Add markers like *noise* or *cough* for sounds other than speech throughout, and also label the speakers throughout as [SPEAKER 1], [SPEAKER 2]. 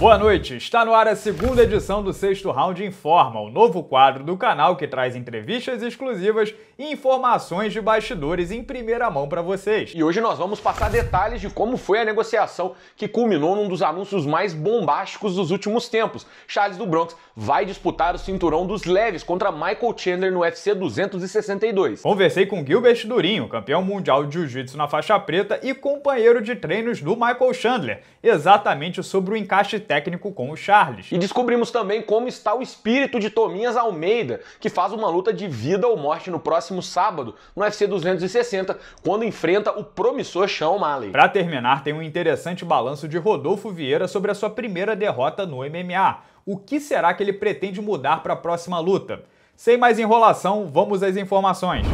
[SPEAKER 1] Boa noite, está no ar a segunda edição do Sexto Round Informa, o novo quadro do canal que traz entrevistas exclusivas e informações de bastidores em primeira mão para vocês. E hoje nós vamos passar detalhes de como foi a
[SPEAKER 2] negociação que culminou num dos anúncios mais bombásticos dos últimos tempos. Charles do Bronx
[SPEAKER 1] vai disputar o cinturão dos leves contra Michael Chandler no UFC 262. Conversei com Gilbert Durinho, campeão mundial de jiu-jitsu na faixa preta e companheiro de treinos do Michael Chandler, exatamente sobre o encaixe técnico com o Charles. E descobrimos também como
[SPEAKER 2] está o espírito de Tominhas Almeida, que faz uma luta de vida ou morte no próximo sábado,
[SPEAKER 1] no UFC 260, quando enfrenta o promissor Sean O'Malley. Para terminar, tem um interessante balanço de Rodolfo Vieira sobre a sua primeira derrota no MMA. O que será que ele pretende mudar para a próxima luta? Sem mais enrolação, vamos às informações.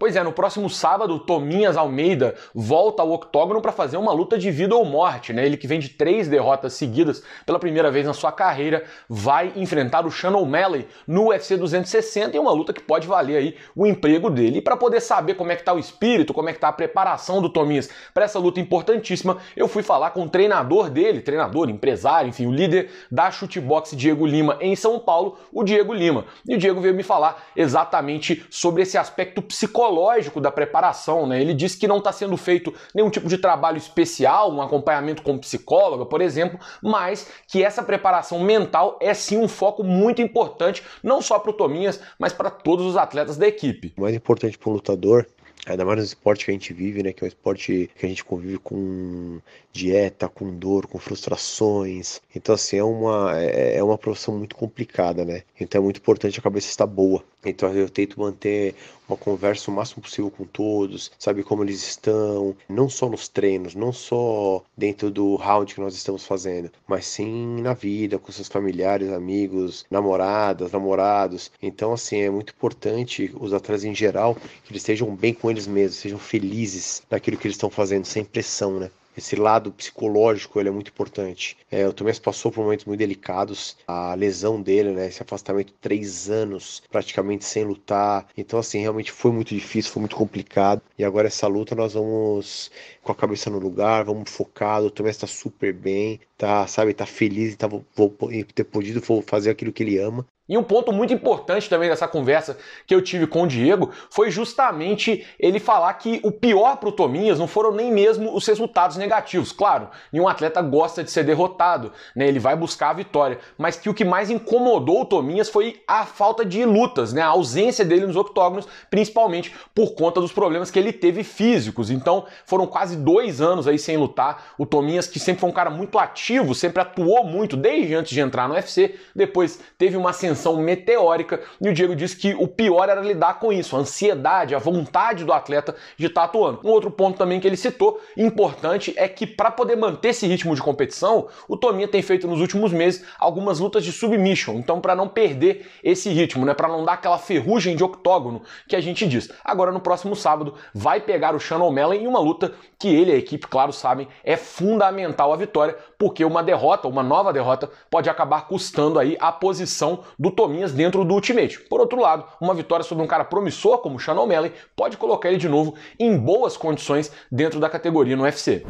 [SPEAKER 1] Pois é, no próximo sábado, Tominhas Almeida volta ao octógono para fazer uma luta de vida
[SPEAKER 2] ou morte, né? Ele que vem de três derrotas seguidas pela primeira vez na sua carreira, vai enfrentar o Shannon O'Malley no UFC 260 em uma luta que pode valer aí o emprego dele. E para poder saber como é que tá o espírito, como é que tá a preparação do Tominhas para essa luta importantíssima, eu fui falar com o treinador dele, treinador, empresário, enfim, o líder da Chutebox Diego Lima em São Paulo, o Diego Lima. E o Diego veio me falar exatamente sobre esse aspecto psicológico psicológico da preparação, né? Ele diz que não está sendo feito nenhum tipo de trabalho especial, um acompanhamento com psicóloga, por exemplo, mas que essa preparação mental é sim um foco muito importante, não só para o Tominhas, mas para todos os atletas da equipe.
[SPEAKER 3] O mais importante para o lutador ainda é mais no esporte que a gente vive, né, que é um esporte que a gente convive com dieta, com dor, com frustrações. Então assim, é uma é, é uma profissão muito complicada, né? Então é muito importante a cabeça estar boa. Então eu tento manter uma conversa o máximo possível com todos, sabe como eles estão, não só nos treinos, não só dentro do round que nós estamos fazendo, mas sim na vida, com seus familiares, amigos, namoradas, namorados. Então, assim, é muito importante os atletas em geral que eles estejam bem com eles mesmos, sejam felizes naquilo que eles estão fazendo, sem pressão, né? esse lado psicológico ele é muito importante. É, o Tomás passou por momentos muito delicados, a lesão dele, né, esse afastamento três anos praticamente sem lutar. Então assim realmente foi muito difícil, foi muito complicado. E agora essa luta nós vamos com a cabeça no lugar, vamos focado. O Tomás está super bem, tá sabe, tá feliz, tá ter podido fazer aquilo que
[SPEAKER 2] ele ama. E um ponto muito importante também dessa conversa que eu tive com o Diego foi justamente ele falar que o pior para o Tominhas não foram nem mesmo os resultados negativos. Claro, nenhum atleta gosta de ser derrotado, né? Ele vai buscar a vitória, mas que o que mais incomodou o Tominhas foi a falta de lutas, né? A ausência dele nos octógonos, principalmente por conta dos problemas que ele teve físicos. Então, foram quase dois anos aí sem lutar. O Tominhas, que sempre foi um cara muito ativo, sempre atuou muito desde antes de entrar no UFC, depois teve uma ascensão ascensão meteórica e o Diego disse que o pior era lidar com isso, a ansiedade, a vontade do atleta de estar tá atuando. Um outro ponto também que ele citou, importante, é que para poder manter esse ritmo de competição, o Tominha tem feito nos últimos meses algumas lutas de submission, então para não perder esse ritmo, né, para não dar aquela ferrugem de octógono que a gente diz. Agora no próximo sábado vai pegar o Shannon Mellon em uma luta que ele e a equipe, claro, sabem, é fundamental a vitória, porque uma derrota, uma nova derrota, pode acabar custando aí a posição do Tominhas dentro do Ultimate. Por outro lado, uma vitória sobre um cara promissor como o Shannon O'Malley
[SPEAKER 1] pode colocar ele de novo em boas condições dentro da categoria no UFC.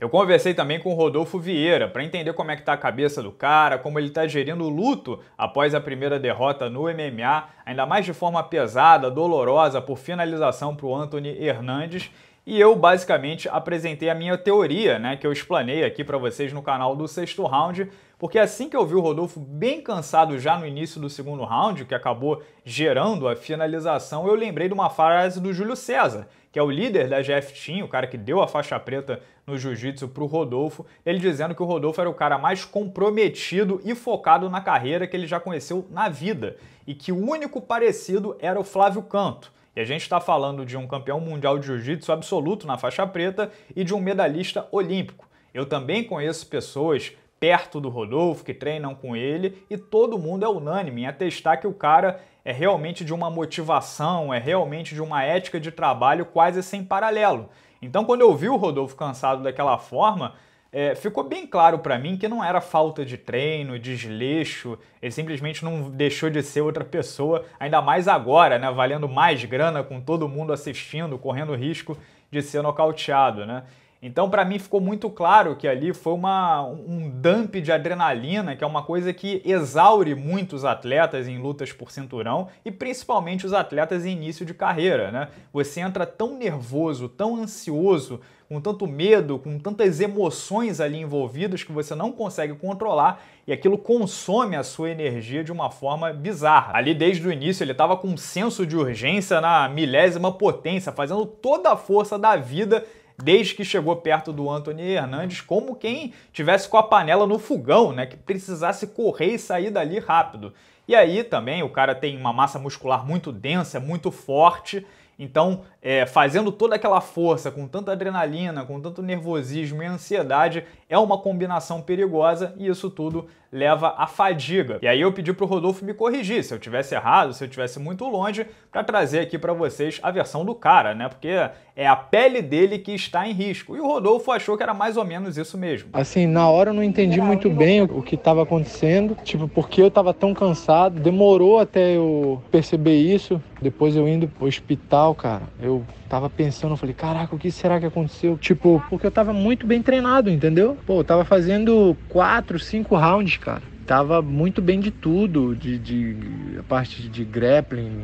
[SPEAKER 1] Eu conversei também com o Rodolfo Vieira para entender como é que tá a cabeça do cara, como ele está gerindo o luto após a primeira derrota no MMA, ainda mais de forma pesada, dolorosa por finalização para o Anthony Hernandes e eu basicamente apresentei a minha teoria, né, que eu explanei aqui para vocês no canal do sexto round, porque assim que eu vi o Rodolfo bem cansado já no início do segundo round, que acabou gerando a finalização, eu lembrei de uma frase do Júlio César, que é o líder da GF Team, o cara que deu a faixa preta no jiu-jitsu para o Rodolfo, ele dizendo que o Rodolfo era o cara mais comprometido e focado na carreira que ele já conheceu na vida, e que o único parecido era o Flávio Canto. E a gente está falando de um campeão mundial de jiu-jitsu absoluto na faixa preta e de um medalhista olímpico. Eu também conheço pessoas perto do Rodolfo que treinam com ele e todo mundo é unânime em atestar que o cara é realmente de uma motivação, é realmente de uma ética de trabalho quase sem paralelo. Então, quando eu vi o Rodolfo cansado daquela forma, é, ficou bem claro para mim que não era falta de treino, desleixo, ele simplesmente não deixou de ser outra pessoa, ainda mais agora, né? Valendo mais grana, com todo mundo assistindo, correndo risco de ser nocauteado, né? Então, para mim, ficou muito claro que ali foi uma, um dump de adrenalina, que é uma coisa que exaure muitos atletas em lutas por cinturão e principalmente os atletas em início de carreira. Né? Você entra tão nervoso, tão ansioso, com tanto medo, com tantas emoções ali envolvidas que você não consegue controlar e aquilo consome a sua energia de uma forma bizarra. Ali desde o início ele estava com um senso de urgência na milésima potência, fazendo toda a força da vida desde que chegou perto do Anthony Hernandes, como quem tivesse com a panela no fogão, né, que precisasse correr e sair dali rápido. E aí também o cara tem uma massa muscular muito densa, muito forte, então é, fazendo toda aquela força, com tanta adrenalina, com tanto nervosismo e ansiedade, é uma combinação perigosa e isso tudo leva à fadiga. E aí eu pedi para o Rodolfo me corrigir, se eu tivesse errado, se eu tivesse muito longe, para trazer aqui para vocês a versão do cara, né? Porque é a pele dele que está em risco. E o Rodolfo achou que era mais ou menos isso mesmo.
[SPEAKER 4] Assim, na hora eu não entendi muito bem o que estava acontecendo, tipo, porque eu estava tão cansado, demorou até eu perceber isso. Depois eu indo pro hospital, cara. Eu eu tava pensando, eu falei, caraca, o que será que aconteceu? Tipo, porque eu tava muito bem treinado, entendeu? Pô, eu tava fazendo quatro, cinco rounds, cara. Tava muito bem de tudo, de, de a parte de grappling,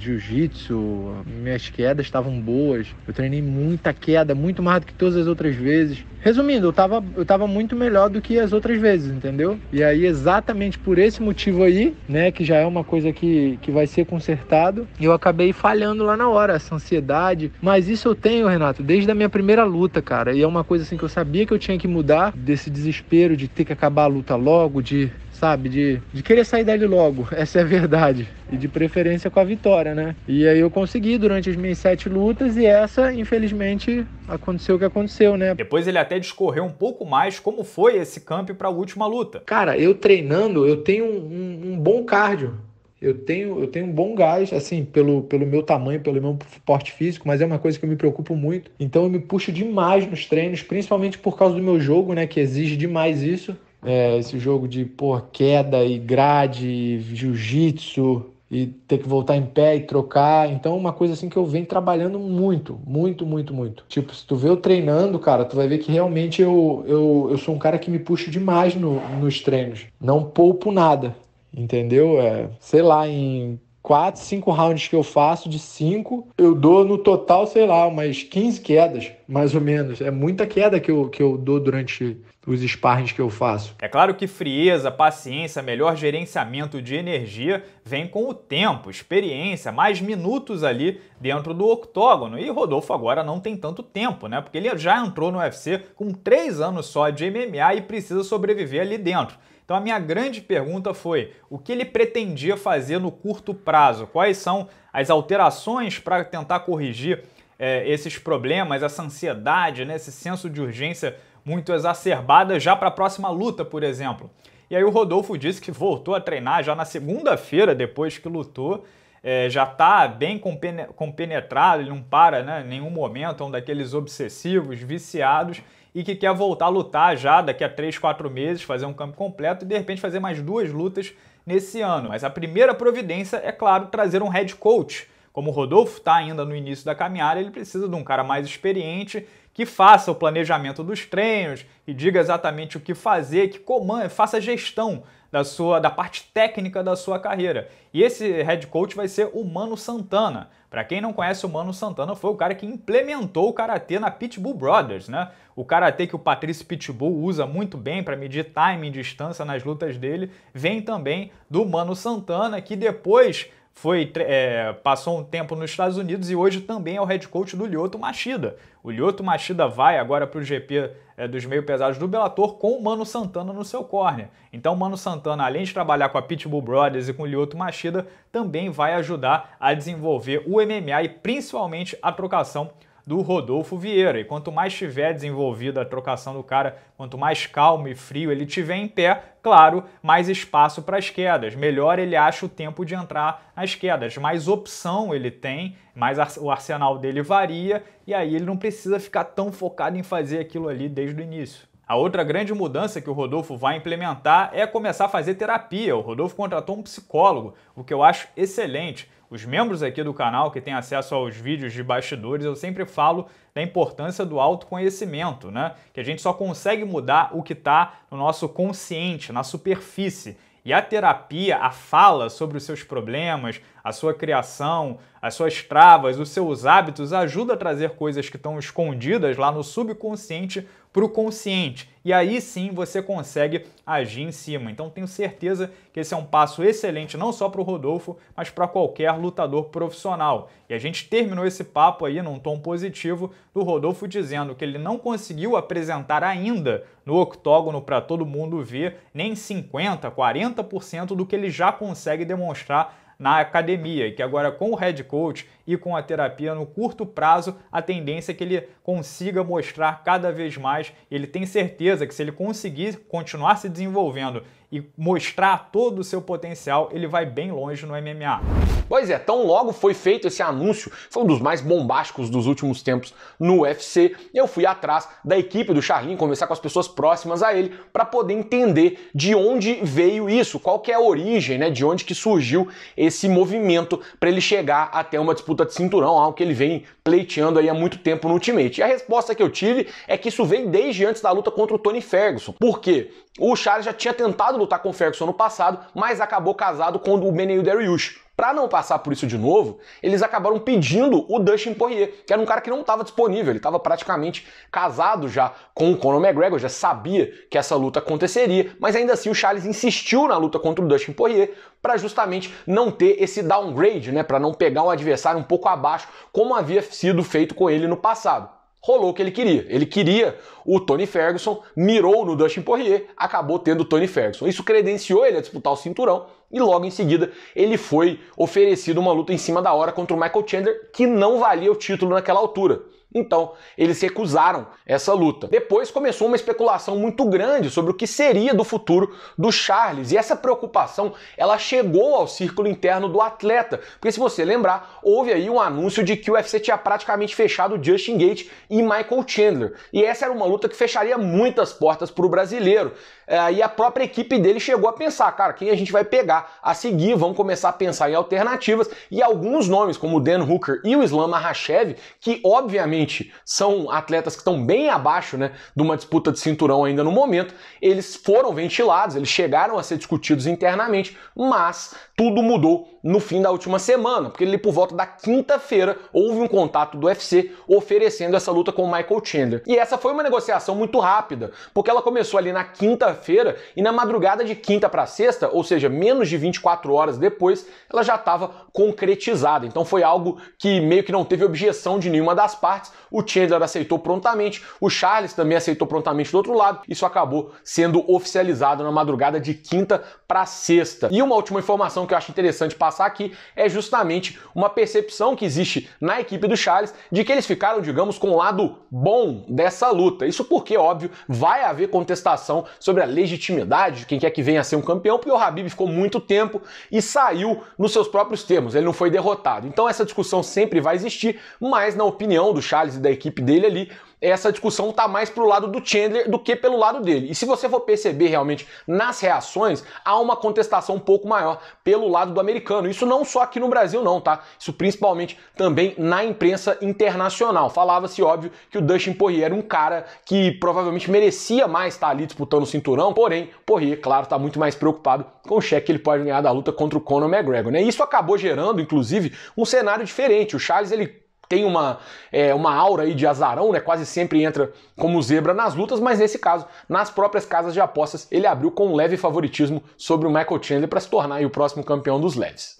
[SPEAKER 4] jiu-jitsu, minhas quedas estavam boas. Eu treinei muita queda, muito mais do que todas as outras vezes. Resumindo, eu tava, eu tava muito melhor do que as outras vezes, entendeu? E aí, exatamente por esse motivo aí, né, que já é uma coisa que, que vai ser consertado, eu acabei falhando lá na hora, essa ansiedade. Mas isso eu tenho, Renato, desde a minha primeira luta, cara. E é uma coisa assim que eu sabia que eu tinha que mudar, desse desespero de ter que acabar a luta logo, de sabe? De, de querer sair dali logo, *laughs* essa é a verdade. E de preferência com a vitória, né? E aí eu consegui durante as minhas sete lutas e essa, infelizmente, aconteceu o que aconteceu, né?
[SPEAKER 1] Depois ele até discorreu um pouco mais como foi esse camp para a última luta. Cara, eu treinando, eu tenho um, um,
[SPEAKER 4] bom cardio. Eu tenho, eu tenho um bom gás, assim, pelo, pelo meu tamanho, pelo meu porte físico, mas é uma coisa que eu me preocupo muito. Então eu me puxo demais nos treinos, principalmente por causa do meu jogo, né, que exige demais isso. É, esse jogo de por queda e grade, jiu-jitsu e ter que voltar em pé e trocar. Então, uma coisa assim que eu venho trabalhando muito, muito, muito, muito. Tipo, se tu vê eu treinando, cara, tu vai ver que realmente eu, eu, eu sou um cara que me puxo demais no, nos treinos. Não poupo nada, entendeu? É, sei lá, em quatro, cinco rounds que eu faço, de cinco, eu dou no total, sei lá, umas 15 quedas mais ou menos. É muita queda que eu, que eu dou durante os sparrings que eu faço.
[SPEAKER 1] É claro que frieza, paciência, melhor gerenciamento de energia vem com o tempo, experiência, mais minutos ali dentro do octógono. E Rodolfo agora não tem tanto tempo, né? Porque ele já entrou no UFC com três anos só de MMA e precisa sobreviver ali dentro. Então a minha grande pergunta foi: o que ele pretendia fazer no curto prazo? Quais são as alterações para tentar corrigir é, esses problemas, essa ansiedade, né, esse senso de urgência muito exacerbada já para a próxima luta, por exemplo. E aí o Rodolfo disse que voltou a treinar já na segunda-feira, depois que lutou, é, já está bem compene compenetrado, ele não para né, em nenhum momento, é um daqueles obsessivos, viciados, e que quer voltar a lutar já daqui a 3, 4 meses, fazer um campo completo e de repente fazer mais duas lutas nesse ano. Mas a primeira providência é, claro, trazer um head coach como o Rodolfo está ainda no início da caminhada, ele precisa de um cara mais experiente que faça o planejamento dos treinos e diga exatamente o que fazer, que comanda, faça a gestão da sua da parte técnica da sua carreira. E esse head coach vai ser o Mano Santana. Para quem não conhece o Mano Santana, foi o cara que implementou o karatê na Pitbull Brothers, né? O karatê que o Patrício Pitbull usa muito bem para medir time e distância nas lutas dele, vem também do Mano Santana, que depois foi é, passou um tempo nos Estados Unidos e hoje também é o head coach do Lyoto Machida. O Lyoto Machida vai agora para o GP é, dos meio pesados do Bellator com o Mano Santana no seu corner. Então o Mano Santana, além de trabalhar com a Pitbull Brothers e com o Lyoto Machida, também vai ajudar a desenvolver o MMA e principalmente a trocação do Rodolfo Vieira. E quanto mais tiver desenvolvida a trocação do cara, quanto mais calmo e frio ele tiver em pé, claro, mais espaço para as quedas. Melhor ele acha o tempo de entrar nas quedas, mais opção ele tem, mais o arsenal dele varia e aí ele não precisa ficar tão focado em fazer aquilo ali desde o início. A outra grande mudança que o Rodolfo vai implementar é começar a fazer terapia. O Rodolfo contratou um psicólogo, o que eu acho excelente. Os membros aqui do canal que têm acesso aos vídeos de bastidores, eu sempre falo da importância do autoconhecimento, né? Que a gente só consegue mudar o que está no nosso consciente, na superfície. E a terapia, a fala sobre os seus problemas, a sua criação, as suas travas, os seus hábitos, ajuda a trazer coisas que estão escondidas lá no subconsciente para o consciente. E aí sim você consegue agir em cima. Então tenho certeza que esse é um passo excelente não só para o Rodolfo, mas para qualquer lutador profissional. E a gente terminou esse papo aí num tom positivo do Rodolfo dizendo que ele não conseguiu apresentar ainda no octógono para todo mundo ver nem 50, 40% do que ele já consegue demonstrar na academia e que agora com o head coach e com a terapia no curto prazo, a tendência é que ele consiga mostrar cada vez mais. Ele tem certeza que se ele conseguir continuar se desenvolvendo e mostrar todo o seu potencial, ele vai bem longe no MMA. Pois é, tão logo foi feito esse anúncio, foi um dos mais
[SPEAKER 2] bombásticos dos últimos tempos no UFC. Eu fui atrás da equipe do Charlin, conversar com as pessoas próximas a ele para poder entender de onde veio isso, qual que é a origem, né, de onde que surgiu esse movimento para ele chegar até uma disputa de cinturão, algo que ele vem pleiteando aí há muito tempo no Ultimate. E a resposta que eu tive é que isso vem desde antes da luta contra o Tony Ferguson. Por quê? O Charles já tinha tentado lutar com o Ferguson no passado, mas acabou casado com o Benil Dariush. Para não passar por isso de novo, eles acabaram pedindo o Dustin Poirier, que era um cara que não estava disponível, ele estava praticamente casado já com o Conor McGregor, já sabia que essa luta aconteceria, mas ainda assim o Charles insistiu na luta contra o Dustin Poirier para justamente não ter esse downgrade, né, para não pegar um adversário um pouco abaixo, como havia sido feito com ele no passado rolou o que ele queria. Ele queria o Tony Ferguson, mirou no Dustin Poirier, acabou tendo o Tony Ferguson. Isso credenciou ele a disputar o cinturão e logo em seguida ele foi oferecido uma luta em cima da hora contra o Michael Chandler, que não valia o título naquela altura. Então, eles recusaram essa luta. Depois começou uma especulação muito grande sobre o que seria do futuro do Charles, e essa preocupação ela chegou ao círculo interno do atleta, porque se você lembrar, houve aí um anúncio de que o UFC tinha praticamente fechado Justin Gate e Michael Chandler, e essa era uma luta que fecharia muitas portas para o brasileiro. É, e a própria equipe dele chegou a pensar, cara, quem a gente vai pegar a seguir? Vamos começar a pensar em alternativas, e alguns nomes, como o Dan Hooker e o Islam Makhachev, que obviamente são atletas que estão bem abaixo né, de uma disputa de cinturão ainda no momento, eles foram ventilados, eles chegaram a ser discutidos internamente, mas tudo mudou no fim da última semana, porque ele por volta da quinta-feira houve um contato do UFC oferecendo essa luta com o Michael Chandler. E essa foi uma negociação muito rápida, porque ela começou ali na quinta-feira e na madrugada de quinta para sexta, ou seja, menos de 24 horas depois, ela já estava concretizada. Então foi algo que meio que não teve objeção de nenhuma das partes partes. O Chandler aceitou prontamente, o Charles também aceitou prontamente do outro lado. Isso acabou sendo oficializado na madrugada de quinta para sexta. E uma última informação que eu acho interessante passar aqui é justamente uma percepção que existe na equipe do Charles de que eles ficaram, digamos, com o lado bom dessa luta. Isso porque, óbvio, vai haver contestação sobre a legitimidade de quem quer que venha a ser um campeão, porque o Habib ficou muito tempo e saiu nos seus próprios termos, ele não foi derrotado. Então essa discussão sempre vai existir, mas na opinião do Charles análise da equipe dele ali, essa discussão está mais para o lado do Chandler do que pelo lado dele. E se você for perceber realmente nas reações, há uma contestação um pouco maior pelo lado do americano. Isso não só aqui no Brasil, não, tá? Isso principalmente também na imprensa internacional. Falava-se, óbvio, que o Dustin Poirier era um cara que provavelmente merecia mais estar tá ali disputando o cinturão, porém, Poirier, claro, está muito mais preocupado com o cheque que ele pode ganhar da luta contra o Conor McGregor, né? Isso acabou gerando, inclusive, um cenário diferente. O Charles, ele tem uma, é, uma aura aí de azarão, né? Quase sempre entra como zebra nas lutas, mas nesse caso, nas próprias casas de apostas, ele abriu com um leve favoritismo sobre o Michael Chandler para se tornar o próximo
[SPEAKER 1] campeão dos leves.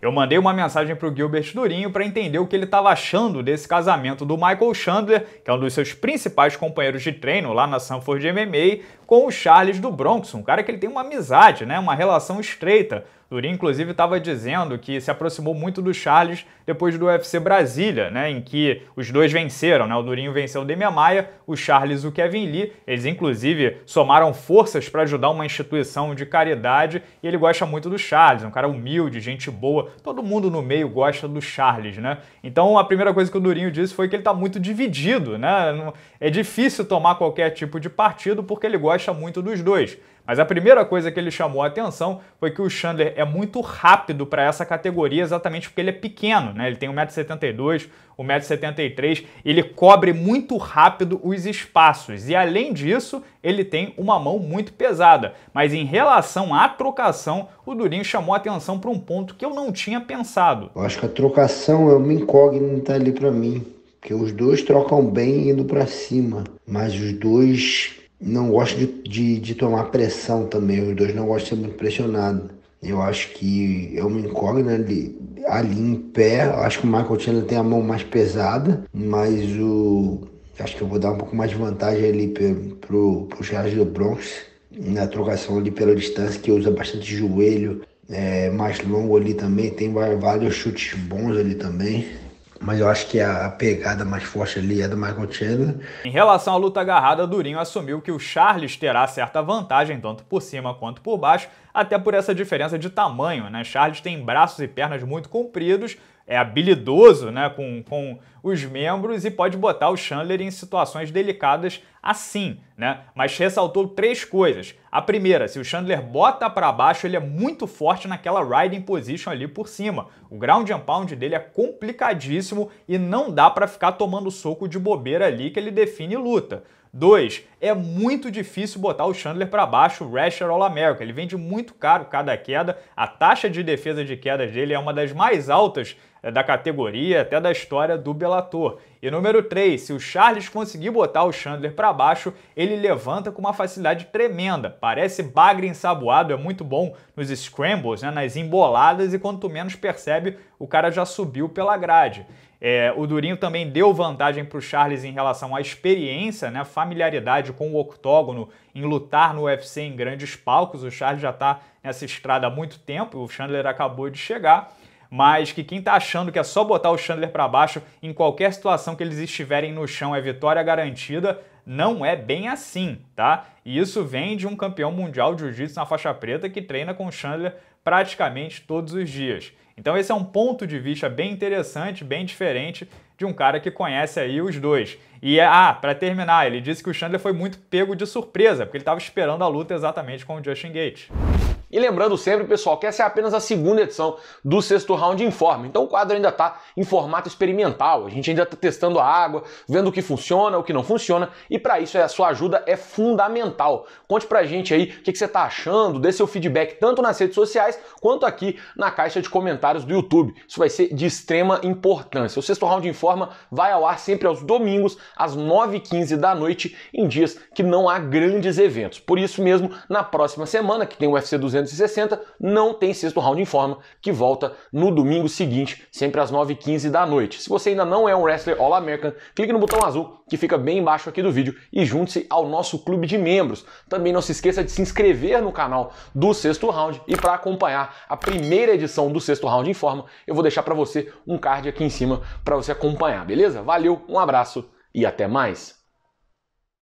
[SPEAKER 1] Eu mandei uma mensagem para o Gilbert Durinho para entender o que ele estava achando desse casamento do Michael Chandler, que é um dos seus principais companheiros de treino lá na Sanford MMA, com o Charles do Bronx, um cara que ele tem uma amizade, né, uma relação estreita. Durinho, inclusive, estava dizendo que se aproximou muito do Charles depois do UFC Brasília, né, em que os dois venceram, né, o Durinho venceu o Demian Maia, o Charles o Kevin Lee, eles, inclusive, somaram forças para ajudar uma instituição de caridade e ele gosta muito do Charles, um cara humilde, gente boa, todo mundo no meio gosta do Charles, né? Então a primeira coisa que o Durinho disse foi que ele está muito dividido, né? É difícil tomar qualquer tipo de partido porque ele gosta muito dos dois. Mas a primeira coisa que ele chamou a atenção foi que o Chandler é muito rápido para essa categoria, exatamente porque ele é pequeno, né? Ele tem 1,72m, 1,73m, ele cobre muito rápido os espaços. E além disso, ele tem uma mão muito pesada. Mas em relação à trocação, o Durinho chamou a atenção para um ponto que eu não tinha pensado. Eu acho
[SPEAKER 3] que a trocação é uma incógnita ali para mim. Porque os dois trocam bem indo para cima, mas os dois não gosto de, de, de, tomar pressão também, os dois não gostam de ser muito pressionados. Eu acho que é uma incógnita ali, ali em pé. Acho que o Michael Chandler tem a mão mais pesada, mas o. Acho que eu vou dar um pouco mais de vantagem ali para pro, pro Charles do Bronx, na trocação ali pela distância, que usa bastante joelho, é, mais longo ali também, tem vários chutes bons ali também. Mas eu acho que a pegada mais forte ali é do Michael Chandler.
[SPEAKER 1] Em relação à luta agarrada, Durinho assumiu que o Charles terá certa vantagem, tanto por cima quanto por baixo, até por essa diferença de tamanho, né? Charles tem braços e pernas muito compridos, é habilidoso né, com, com os membros e pode botar o Chandler em situações delicadas assim, né? Mas ressaltou três coisas. A primeira, se o Chandler bota para baixo, ele é muito forte naquela riding position ali por cima. O ground and pound dele é complicadíssimo e não dá para ficar tomando soco de bobeira ali que ele define luta. Dois, É muito difícil botar o Chandler para baixo, o Rasher All America. Ele vende muito caro cada queda. A taxa de defesa de quedas dele é uma das mais altas eh, da categoria, até da história do Bellator. E número 3, se o Charles conseguir botar o Chandler para baixo, ele levanta com uma facilidade tremenda. Parece bagre ensaboado, é muito bom nos scrambles, né, nas emboladas, e quanto menos percebe, o cara já subiu pela grade. É, o Durinho também deu vantagem para o Charles em relação à experiência, né, familiaridade com o octógono, em lutar no UFC em grandes palcos. O Charles já está nessa estrada há muito tempo, o Chandler acabou de chegar mas que quem tá achando que é só botar o Chandler para baixo em qualquer situação que eles estiverem no chão é vitória garantida, não é bem assim, tá? E isso vem de um campeão mundial de jiu-jitsu na faixa preta que treina com o Chandler praticamente todos os dias. Então esse é um ponto de vista bem interessante, bem diferente de um cara que conhece aí os dois. E é, ah, para terminar, ele disse que o Chandler foi muito pego de surpresa, porque ele estava esperando a luta exatamente com o Justin Gates. E lembrando sempre, pessoal, que essa é apenas a
[SPEAKER 2] segunda edição do sexto round informe. Então o quadro ainda está em formato experimental. A gente ainda está testando a água, vendo o que funciona, o que não funciona, e para isso a sua ajuda é fundamental. Conte pra gente aí o que, você está achando, dê seu feedback tanto nas redes sociais quanto aqui na caixa de comentários do YouTube. Isso vai ser de extrema importância. O sexto round informa vai ao ar sempre aos domingos, às 9h15 da noite, em dias que não há grandes eventos. Por isso mesmo, na próxima semana, que tem o UFC 200 260, não tem sexto round em forma, que volta no domingo seguinte, sempre às 9h15 da noite. Se você ainda não é um wrestler All-American, clique no botão azul que fica bem embaixo aqui do vídeo e junte-se ao nosso clube de membros. Também não se esqueça de se inscrever no canal do sexto round e para acompanhar a primeira edição do sexto round em forma, eu vou deixar para você um card aqui em cima para você acompanhar, beleza? Valeu, um abraço e até mais!